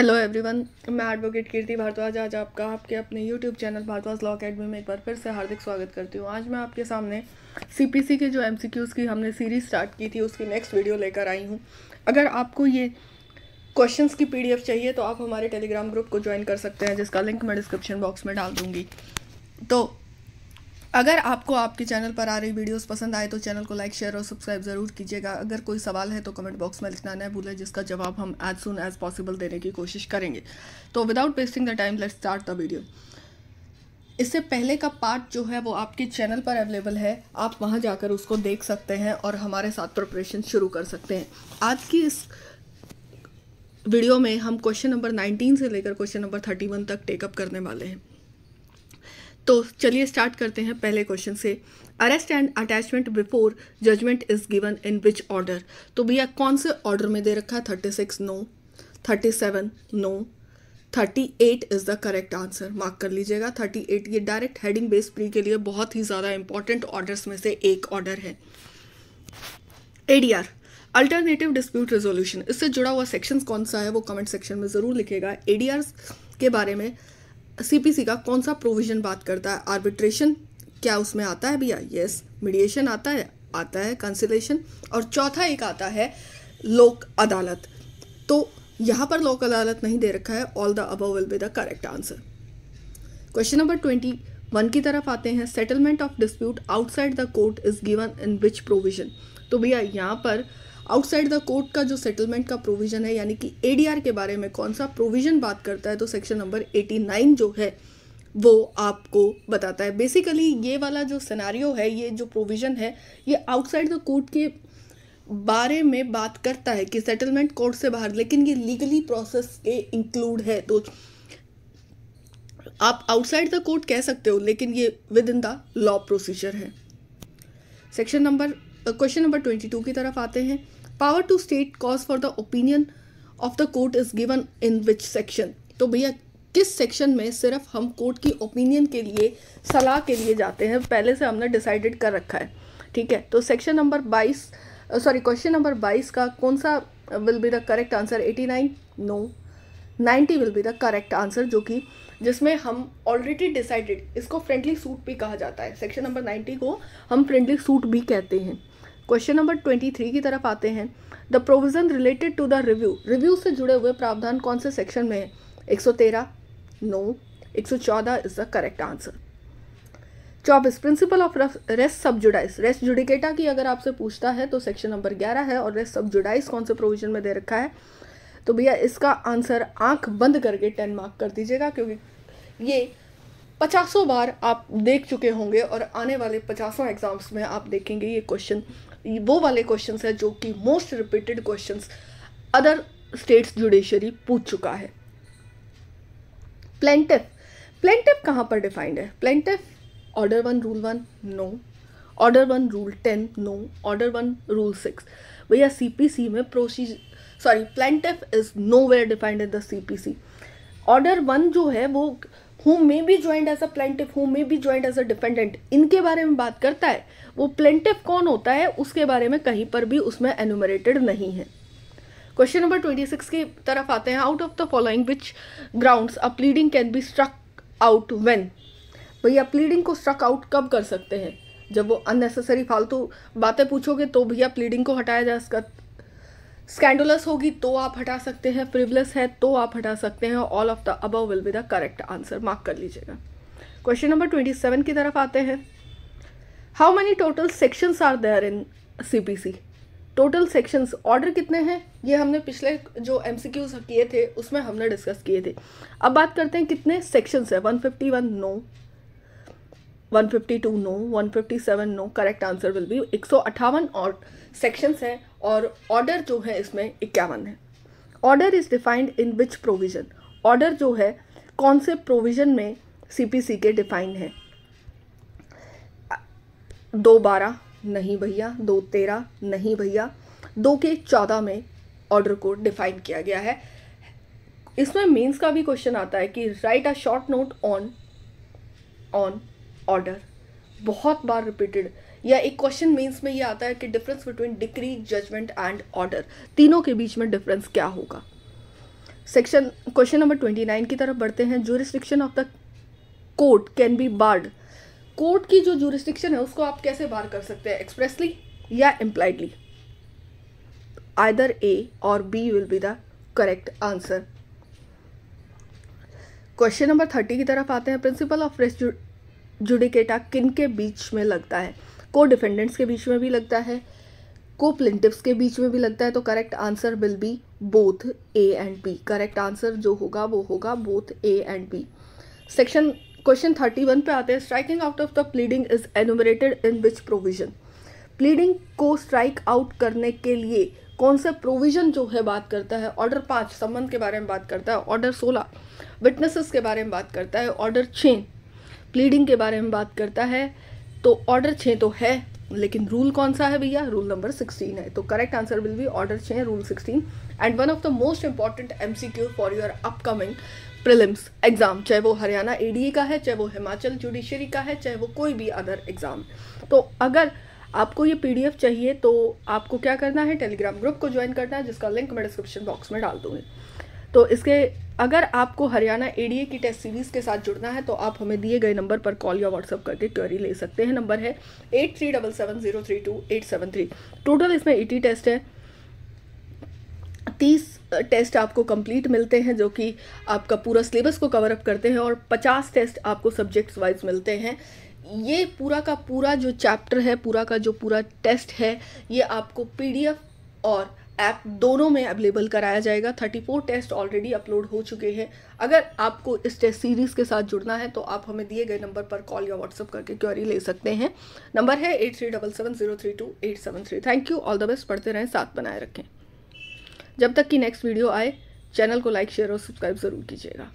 hello everyone मैं advocate Kirti Bhardwaj आज आपका आपके अपने YouTube channel Bhardwaj law academy में एक बार फिर से हार्दिक स्वागत करती हूँ आज मैं आपके सामने सीपीसी के जो एमसीक्यूज़ की हमने सीरीज़ स्टार्ट की थी उसकी नेक्स्ट वीडियो लेकर आई हूँ अगर आपको ये क्वेश्चंस की पी चाहिए तो आप हमारे टेलीग्राम ग्रुप को ज्वाइन कर सकते हैं जिसका लिंक मैं डिस्क्रिप्शन बॉक्स में डाल दूँगी तो अगर आपको आपके चैनल पर आ रही वीडियोस पसंद आए तो चैनल को लाइक शेयर और सब्सक्राइब ज़रूर कीजिएगा अगर कोई सवाल है तो कमेंट बॉक्स में लिखना न भूलें जिसका जवाब हम एज सुन एज पॉसिबल देने की कोशिश करेंगे तो without wasting the time let start the video इससे पहले का पार्ट जो है वो आपके चैनल पर अवेलेबल है आप वहाँ जाकर उसको देख सकते हैं और हमारे साथ प्रिपरेशन शुरू कर सकते हैं आज की इस वीडियो में हम क्वेश्चन नंबर 19 से लेकर क्वेश्चन नंबर 31 तक टेकअप करने वाले हैं तो चलिए स्टार्ट करते हैं पहले क्वेश्चन से arrest and attachment before judgement is given in which order तो भैया कौन से ऑर्डर में दे रखा है thirty six no thirty seven no thirty eight is the correct answer mark कर लीजिएगा थर्टी एट ये डायरेक्ट हेडिंग बेस प्री के लिए बहुत ही ज़्यादा इंपॉर्टेंट ऑर्डर्स में से एक ऑर्डर है एडीआर अल्टरनेटिव डिस्प्यूट रेजोल्यूशन इससे जुड़ा हुआ सेक्शन कौन सा है वो कमेंट सेक्शन में ज़रूर लिखेगा एडीआर के बारे में सीपीसी का कौन सा प्रोविजन बात करता है आर्बिट्रेशन क्या उसमें आता है भैया यस मीडिएशन आता है आता है कंसिलेशन और चौथा एक आता है लोक अदालत तो यहाँ पर लोक अदालत नहीं दे रखा है all the above will be the correct answer question number twenty one की तरफ आते हैं settlement of dispute outside the court is given in which provision तो भैया यहाँ पर uh, आउटसाइड द कोर्ट का जो सेटलमेंट का प्रोविजन है यानी कि एडीआर के बारे में कौन सा प्रोविजन बात करता है तो सेक्शन नंबर 89 जो है वो आपको बताता है बेसिकली ये वाला जो सिनारियो है ये जो प्रोविज़न है ये आउटसाइड द कोर्ट के बारे में बात करता है कि सेटलमेंट कोर्ट से बाहर लेकिन ये लीगली प्रोसेस के इंक्लूड है तो आप आउटसाइड द कोर्ट कह सकते हो लेकिन ये within the law procedure है section number question number twenty two की तरफ आते हैं power to state cause for the opinion of the court is given in which section तो भैया किस सेक्शन में सिर्फ हम कोर्ट की ओपिनियन के लिए सलाह के लिए जाते हैं पहले से हमने डिसाइडेड कर रखा है ठीक है तो सेक्शन नंबर बाईस सॉरी क्वेश्चन नंबर बाईस का कौन सा will be the correct answer eighty nine no ninety will be the correct answer जो कि जिसमें हम ऑलरेडी डिसाइडेड इसको फ्रेंडली सूट भी कहा जाता है सेक्शन नंबर नाइन्टी को हम फ्रेंडली सूट भी कहते हैं क्वेश्चन नंबर ट्वेंटी थ्री की तरफ आते हैं the provision related to the review review से जुड़े हुए प्रावधान कौन से सेक्शन में है एक सौ तेरह नो एक सौ चौदह इज द करेक्ट आंसर चौबीस प्रिंसिपल ऑफ रेस्ट सब रेस्ट जुडिकेटा की अगर आपसे पूछता है तो सेक्शन नंबर ग्यारह है और रेस्ट सब कौन से प्रोविजन में दे रखा है तो भैया इसका आंसर आंख बंद करके टेन मार्क कर दीजिएगा क्योंकि ये पचासों बार आप देख चुके होंगे और आने वाले पचासों एग्ज़ाम्स में आप देखेंगे ये क्वेश्चन वो वाले क्वेश्चन है जो कि most repeated question other states judiciary पूछ चुका है प्लेंटिफ प्लेंटिफ कहाँ पर डिफाइंड है plaintiff order one rule one no order one rule ten no order one rule six भैया सी में process sorry plaintiff is nowhere defined in the C P C order one जो है वो who may be joint as a plaintiff who may be joint as a dependent इनके बारे में बात करता है वो प्लेंटिव कौन होता है उसके बारे में कहीं पर भी उसमें एनुमरेटेड नहीं है क्वेश्चन नंबर ट्वेंटी सिक्स की तरफ आते हैं out of the following which ground a pleading can be struck out when भैया प्लीडिंग को स्ट्रक आउट कब कर सकते हैं जब वो अननेसेसरी फालतू बातें पूछोगे तो भैया प्लीडिंग को हटाया जा स्कैंडुलस होगी तो आप हटा सकते हैं प्रिवलेस है तो आप हटा सकते हैं all of the above will be the correct answer mark कर लीजिएगा क्वेश्चन नंबर ट्वेंटी सेवन की तरफ आते हैं how many total sections are there in C P C total sections order कितने हैं ये हमने पिछले जो एम सी क्यूज किए थे उसमें हमने डिस्कस किए थे अब बात करते हैं कितने सेक्शंस है one fifty one no 152 no fifty 157 no correct answer will be एक और सेक्शंस हैं और ऑर्डर जो है इसमें इक्यावन है order is defined in which provision order जो है कौन से प्रोविज़न में सी के डिफाइंड है दो बारह नहीं भैया दो तेरह नहीं भैया दो के चौदह में ऑर्डर को डिफाइन किया गया है इसमें मीन्स का भी क्वेश्चन आता है कि write a short note on on order बहुत बार रिपीटेड या एक क्वेश्चन मीन्स में ये आता है कि difference between decree judgement and order तीनों के बीच में डिफरेंस क्या होगा section question number twenty nine की तरफ बढ़ते हैं jurisdiction of the court can be barred court की जो जूरिस्ट्रिक्शन है उसको आप कैसे बार कर सकते हैं एक्सप्रेसली या एम्प्लाइडली either A or B will be the correct answer question number thirty की तरफ आते हैं प्रिंसिपल ऑफ जुडिकेटा किन के बीच में लगता है को डिफेंडेंट्स के बीच में भी लगता है को प्लिंटिव्स के बीच में भी लगता है तो correct answer will be both A and B correct answer जो होगा वो होगा both A and B section question thirty one पे आते हैं striking out of the pleading is enumerated in which provision pleading को स्ट्राइक आउट करने के लिए कौन सा प्रोविजन जो है बात करता है ऑर्डर पाँच संबंध के बारे में बात करता है ऑर्डर सोलह विटनेसेस के बारे में बात करता है ऑर्डर छः प्लीडिंग के बारे में बात करता है तो ऑर्डर छः तो है लेकिन रूल कौन सा है भैया रूल नंबर सिक्सटीन है तो correct answer will be order छः rule sixteen and one of the most important M C Q for your upcoming prelims exam चाहे वो हरियाणा ए का है चाहे वो हिमाचल जुडिशरी का है चाहे वो कोई भी अदर एग्ज़ाम तो अगर आपको ये पीडीएफ चाहिए तो आपको क्या करना है टेलीग्राम ग्रुप को ज्वाइन करना है जिसका लिंक मैं डिस्क्रिप्शन बॉक्स में डाल दूँगी तो इसके अगर आपको हरियाणा एडीए की टेस्ट सीरीज़ के साथ जुड़ना है तो आप हमें दिए गए नंबर पर कॉल या व्हाट्सअप करके क्वेरी ले सकते हैं नंबर है eight three double seven zero three two eight seven three total इसमें ई e टेस्ट है तीस टेस्ट आपको कंप्लीट मिलते हैं जो कि आपका पूरा सिलेबस को कवर अप करते हैं और पचास टेस्ट आपको सब्जेक्ट्स वाइज मिलते हैं ये पूरा का पूरा जो चैप्टर है पूरा का जो पूरा टेस्ट है ये आपको पीडीएफ और ऐप दोनों में अवेलेबल कराया जाएगा 34 टेस्ट ऑलरेडी अपलोड हो चुके हैं अगर आपको इस टेस्ट सीरीज़ के साथ जुड़ना है तो आप हमें दिए गए नंबर पर कॉल या व्हाट्सअप करके क्वेरी ले सकते हैं नंबर है eight three double seven zero three two eight seven three thank you all the best पढ़ते रहें साथ बनाए रखें जब तक कि नेक्स्ट वीडियो आए चैनल को लाइक शेयर और सब्सक्राइब ज़रूर कीजिएगा